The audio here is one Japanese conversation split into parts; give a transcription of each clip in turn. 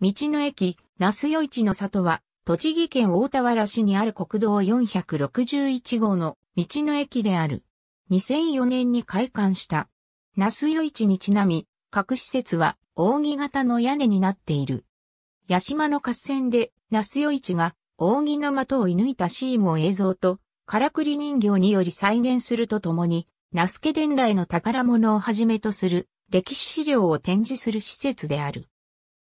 道の駅、那須与市の里は、栃木県大田原市にある国道461号の道の駅である。2004年に開館した。那須与市にちなみ、各施設は扇形の屋根になっている。八島の合戦で那須与市が扇の的を射抜いたシーンを映像と、からくり人形により再現するとともに、那須家伝来の宝物をはじめとする歴史資料を展示する施設である。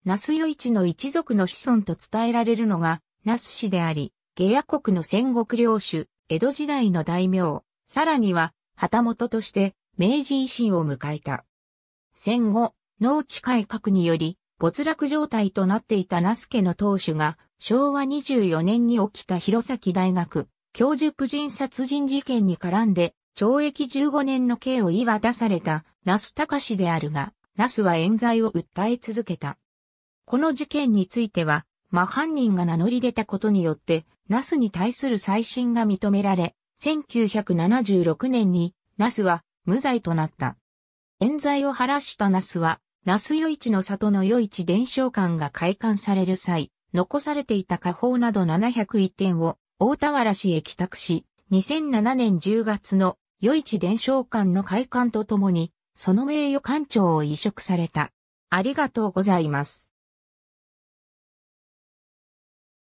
那須与一の一族の子孫と伝えられるのが、那須氏であり、下野国の戦国領主、江戸時代の大名、さらには、旗本として、明治維新を迎えた。戦後、農地改革により、没落状態となっていた那須家の当主が、昭和24年に起きた弘前大学、教授婦人殺人事件に絡んで、懲役15年の刑を言い渡された、那須隆氏であるが、那須は冤罪を訴え続けた。この事件については、真犯人が名乗り出たことによって、ナスに対する再審が認められ、1976年に、ナスは無罪となった。冤罪を晴らしたナスは、ナス余市の里の余市伝承館が開館される際、残されていた家宝など701点を大田原市へ帰宅し、2007年10月の余市伝承館の開館とともに、その名誉館長を移植された。ありがとうございます。